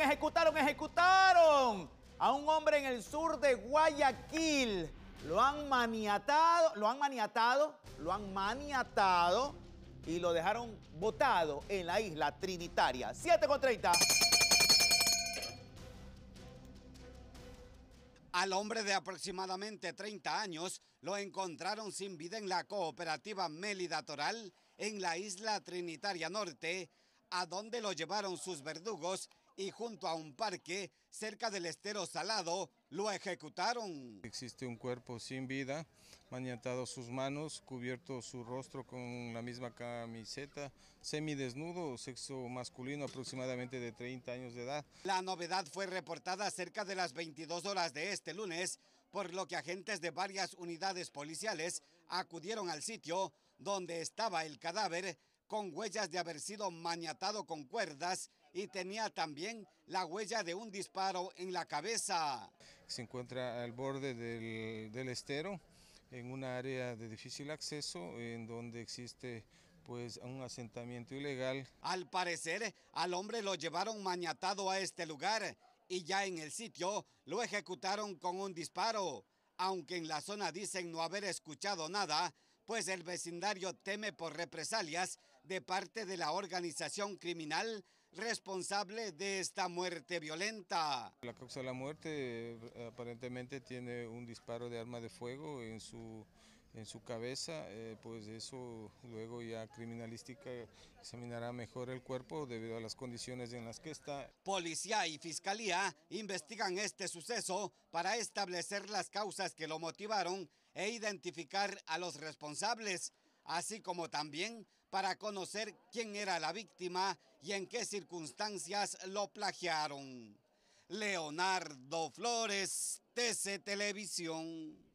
Ejecutaron, ejecutaron a un hombre en el sur de Guayaquil. Lo han maniatado, lo han maniatado, lo han maniatado y lo dejaron botado en la isla Trinitaria. 7 con 30. Al hombre de aproximadamente 30 años lo encontraron sin vida en la cooperativa Mélida Toral en la isla Trinitaria Norte, a donde lo llevaron sus verdugos y junto a un parque cerca del estero salado lo ejecutaron. Existe un cuerpo sin vida, maniatado sus manos, cubierto su rostro con la misma camiseta, semidesnudo, sexo masculino aproximadamente de 30 años de edad. La novedad fue reportada cerca de las 22 horas de este lunes, por lo que agentes de varias unidades policiales acudieron al sitio donde estaba el cadáver con huellas de haber sido maniatado con cuerdas y tenía también la huella de un disparo en la cabeza. Se encuentra al borde del, estero, en un área de difícil acceso, en donde existe pues un asentamiento ilegal. Al parecer, al hombre lo llevaron maniatado a este lugar y ya en el sitio lo ejecutaron con un disparo. Aunque en la zona dicen no haber escuchado nada, pues el vecindario teme por represalias de parte de la organización criminal responsable de esta muerte violenta. La causa de la muerte eh, aparentemente tiene un disparo de arma de fuego en su en su cabeza, eh, pues eso luego ya criminalística examinará mejor el cuerpo debido a las condiciones en las que está. Policía y fiscalía investigan este suceso para establecer las causas que lo motivaron e identificar a los responsables, así como también para conocer quién era la víctima y en qué circunstancias lo plagiaron. Leonardo Flores, TC Televisión.